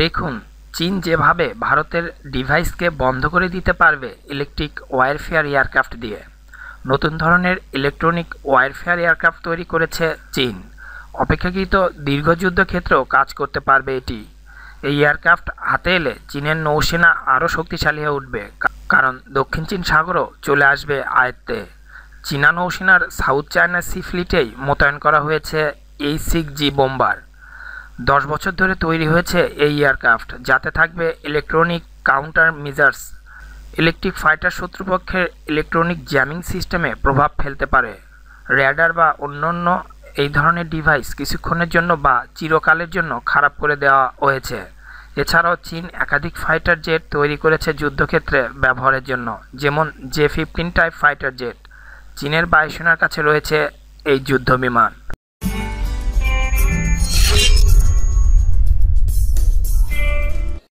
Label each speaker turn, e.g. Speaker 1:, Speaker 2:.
Speaker 1: দেখুন চীন যেভাবে ভারতের ডিভাইসকে বন্ধ করে দিতে পারবে ইলেকট্রিক ওয়ারফেয়ার এয়ারক্রাফট দিয়ে নতুন ধরনের ইলেকট্রনিক ওয়ারফেয়ার এয়ারক্রাফট তৈরি করেছে চীন অপেক্ষাকৃত দীর্ঘ যুদ্ধক্ষেত্রেও কাজ করতে পারবে এটি এই এয়ারক্রাফট হাতে এলে চীনের নৌসেনা আরও শক্তিশালী হয়ে উঠবে কারণ দক্ষিণ চীন সাগরও চলে আসবে আয়ত্তে চীনা নৌসেনার সাউথ চায়না সি ফ্লিটেই মোতায়েন করা হয়েছে এই সিক্স জি বোম্বার দশ বছর ধরে তৈরি হয়েছে এই এয়ারক্রাফট যাতে থাকবে electronic counter measures electric fighter শত্রুপক্ষের ইলেকট্রনিক জ্যামিং সিস্টেমে প্রভাব ফেলতে পারে র্যাডার বা অন্যান্য এই ধরনের ডিভাইস কিছুক্ষণের জন্য বা চিরকালের জন্য খারাপ করে দেওয়া হয়েছে এছাড়াও চীন একাধিক ফাইটার জেট তৈরি করেছে যুদ্ধক্ষেত্রে ব্যবহারের জন্য যেমন J fifteen type fighter jet চীনের বায়ুসেনার কাছে রয়েছে এই যুদ্ধ বিমান